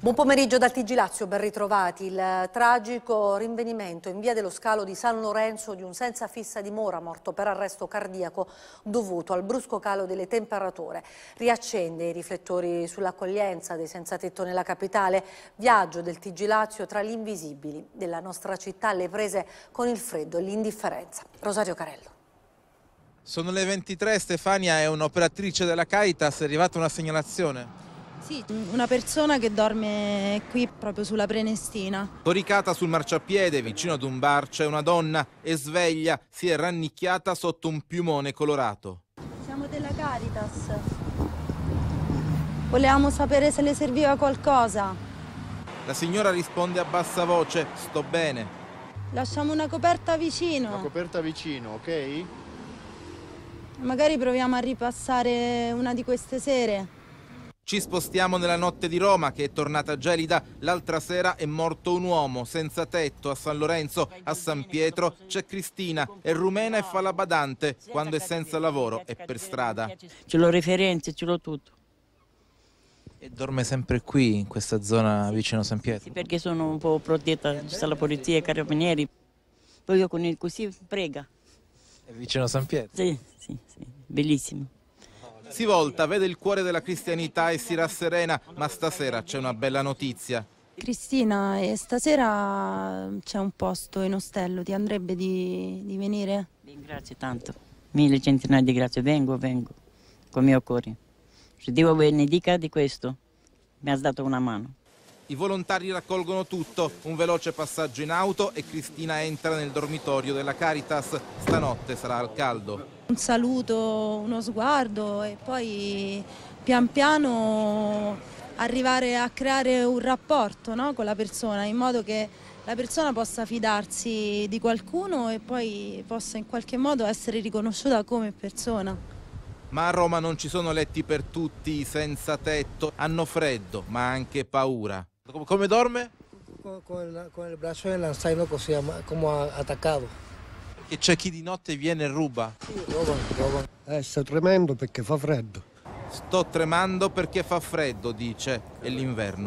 Buon pomeriggio dal TG Lazio, ben ritrovati. Il eh, tragico rinvenimento in via dello scalo di San Lorenzo di un senza fissa dimora morto per arresto cardiaco dovuto al brusco calo delle temperature. Riaccende i riflettori sull'accoglienza dei senza tetto nella capitale. Viaggio del TG Lazio tra gli invisibili della nostra città alle prese con il freddo e l'indifferenza. Rosario Carello. Sono le 23, Stefania è un'operatrice della Caritas, è arrivata una segnalazione. Sì, una persona che dorme qui proprio sulla Prenestina. Coricata sul marciapiede vicino ad un bar c'è una donna e sveglia, si è rannicchiata sotto un piumone colorato. Siamo della Caritas. Volevamo sapere se le serviva qualcosa. La signora risponde a bassa voce, sto bene. Lasciamo una coperta vicino. Una coperta vicino, ok? Magari proviamo a ripassare una di queste sere. Ci spostiamo nella notte di Roma che è tornata gelida. L'altra sera è morto un uomo senza tetto a San Lorenzo, a San Pietro c'è Cristina, è rumena e fa la badante, quando è senza lavoro e per strada. Ce l'ho referenze, ce l'ho tutto. E dorme sempre qui, in questa zona vicino a San Pietro? Sì, perché sono un po' protetta, c'è la polizia, i carabinieri. Poi io con il così prega. È vicino a San Pietro? Sì, sì, sì, bellissimo. Si volta, vede il cuore della cristianità e si rasserena, ma stasera c'è una bella notizia. Cristina, e stasera c'è un posto in ostello, ti andrebbe di, di venire? Ringrazio tanto, mille centinaia di grazie, vengo, vengo, con il mio cuore. Se Dio benedica di questo, mi ha dato una mano. I volontari raccolgono tutto, un veloce passaggio in auto e Cristina entra nel dormitorio della Caritas. Stanotte sarà al caldo. Un saluto, uno sguardo e poi pian piano arrivare a creare un rapporto no, con la persona in modo che la persona possa fidarsi di qualcuno e poi possa in qualche modo essere riconosciuta come persona. Ma a Roma non ci sono letti per tutti, senza tetto, hanno freddo, ma anche paura. Come, come dorme? Con, con, il, con, il, braccio dell'anzaino così, come attaccato. Perché c'è chi di notte viene e ruba? ruba. Eh, sto tremendo perché fa freddo. Sto tremando perché fa freddo, dice, è l'inverno.